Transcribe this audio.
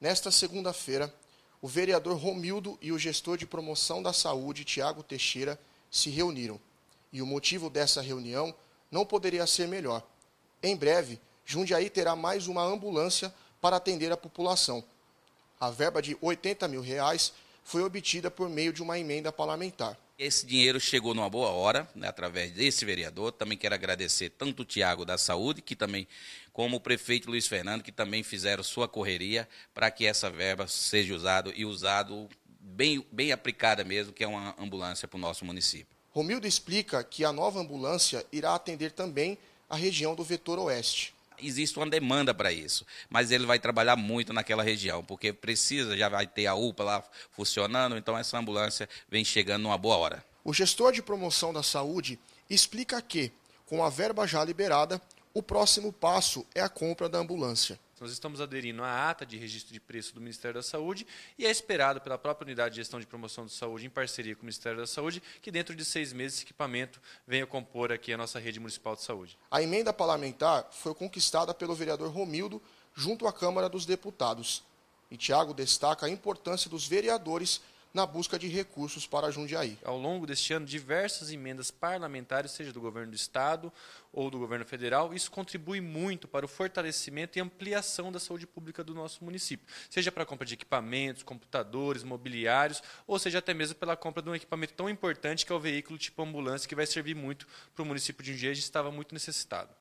Nesta segunda-feira, o vereador Romildo e o gestor de promoção da saúde, Tiago Teixeira, se reuniram. E o motivo dessa reunião não poderia ser melhor. Em breve, Jundiaí terá mais uma ambulância para atender a população. A verba de 80 mil reais foi obtida por meio de uma emenda parlamentar. Esse dinheiro chegou numa boa hora, né, através desse vereador. Também quero agradecer tanto o Tiago da Saúde, que também, como o prefeito Luiz Fernando, que também fizeram sua correria para que essa verba seja usada e usado bem, bem aplicada mesmo, que é uma ambulância para o nosso município. Romildo explica que a nova ambulância irá atender também a região do vetor oeste existe uma demanda para isso, mas ele vai trabalhar muito naquela região, porque precisa, já vai ter a UPA lá funcionando, então essa ambulância vem chegando numa boa hora. O gestor de promoção da saúde explica que, com a verba já liberada, o próximo passo é a compra da ambulância. Então, nós estamos aderindo à ata de registro de preço do Ministério da Saúde e é esperado pela própria Unidade de Gestão de Promoção de Saúde, em parceria com o Ministério da Saúde, que dentro de seis meses esse equipamento venha compor aqui a nossa rede municipal de saúde. A emenda parlamentar foi conquistada pelo vereador Romildo junto à Câmara dos Deputados. E Tiago destaca a importância dos vereadores na busca de recursos para Jundiaí. Ao longo deste ano, diversas emendas parlamentares, seja do governo do estado ou do governo federal, isso contribui muito para o fortalecimento e ampliação da saúde pública do nosso município, seja para a compra de equipamentos, computadores, mobiliários, ou seja até mesmo pela compra de um equipamento tão importante que é o veículo tipo ambulância, que vai servir muito para o município de Jundiaí, a gente estava muito necessitado.